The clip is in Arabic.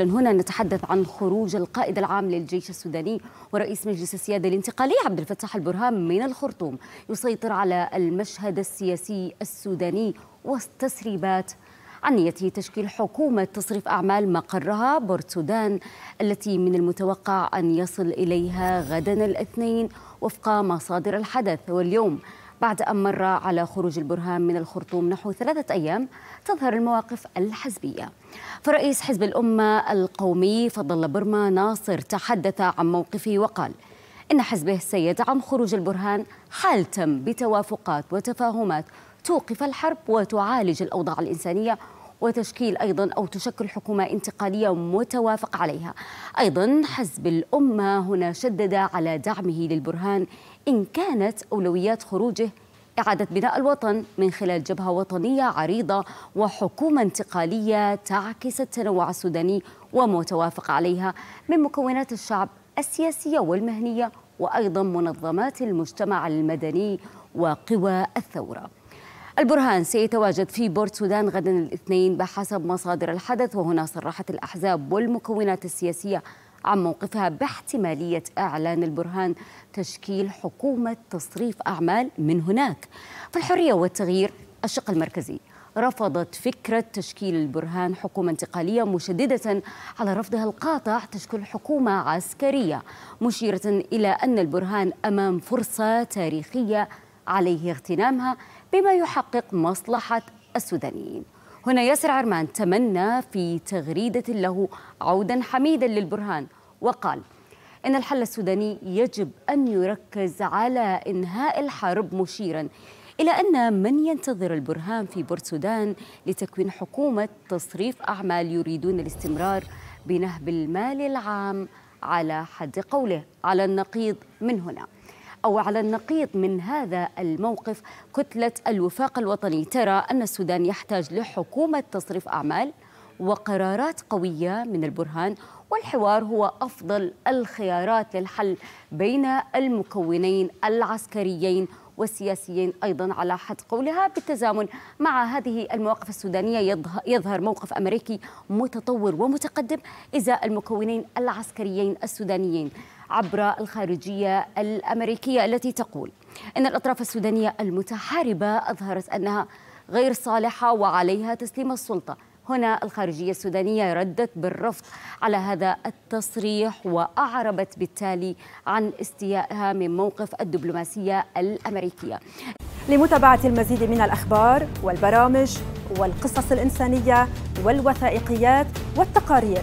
هنا نتحدث عن خروج القائد العام للجيش السوداني ورئيس مجلس السيادة الانتقالي عبد الفتاح البرهان من الخرطوم يسيطر على المشهد السياسي السوداني وسط تسريبات عن نيته تشكيل حكومة تصرف أعمال مقرها بورت سودان التي من المتوقع أن يصل إليها غدا الاثنين وفق مصادر الحدث واليوم بعد أن مر على خروج البرهان من الخرطوم نحو ثلاثة أيام تظهر المواقف الحزبية فرئيس حزب الأمة القومي فضل برما ناصر تحدث عن موقفه وقال إن حزبه سيدعم خروج البرهان حال تم بتوافقات وتفاهمات توقف الحرب وتعالج الأوضاع الإنسانية وتشكيل أيضا أو تشكل حكومة انتقالية متوافق عليها أيضا حزب الأمة هنا شدد على دعمه للبرهان إن كانت أولويات خروجه إعادة بناء الوطن من خلال جبهة وطنية عريضة وحكومة انتقالية تعكس التنوع السوداني ومتوافق عليها من مكونات الشعب السياسية والمهنية وأيضا منظمات المجتمع المدني وقوى الثورة البرهان سيتواجد في بورت سودان غدا الاثنين بحسب مصادر الحدث وهنا صرحت الأحزاب والمكونات السياسية عن موقفها باحتمالية إعلان البرهان تشكيل حكومة تصريف أعمال من هناك في الحرية والتغيير الشق المركزي رفضت فكرة تشكيل البرهان حكومة انتقالية مشددة على رفضها القاطع تشكيل حكومة عسكرية مشيرة إلى أن البرهان أمام فرصة تاريخية عليه اغتنامها بما يحقق مصلحة السودانيين هنا ياسر عرمان تمنى في تغريدة له عودا حميدا للبرهان وقال إن الحل السوداني يجب أن يركز على إنهاء الحرب مشيرا إلى أن من ينتظر البرهان في بورسودان لتكوين حكومة تصريف أعمال يريدون الاستمرار بنهب المال العام على حد قوله على النقيض من هنا أو على النقيض من هذا الموقف كتلة الوفاق الوطني ترى أن السودان يحتاج لحكومة تصريف أعمال وقرارات قوية من البرهان والحوار هو أفضل الخيارات للحل بين المكونين العسكريين والسياسيين أيضا على حد قولها بالتزامن مع هذه المواقف السودانية يظهر موقف أمريكي متطور ومتقدم إزاء المكونين العسكريين السودانيين عبر الخارجية الأمريكية التي تقول إن الأطراف السودانية المتحاربة أظهرت أنها غير صالحة وعليها تسليم السلطة هنا الخارجية السودانية ردت بالرفض على هذا التصريح وأعربت بالتالي عن استيائها من موقف الدبلوماسية الأمريكية لمتابعة المزيد من الأخبار والبرامج والقصص الإنسانية والوثائقيات والتقارير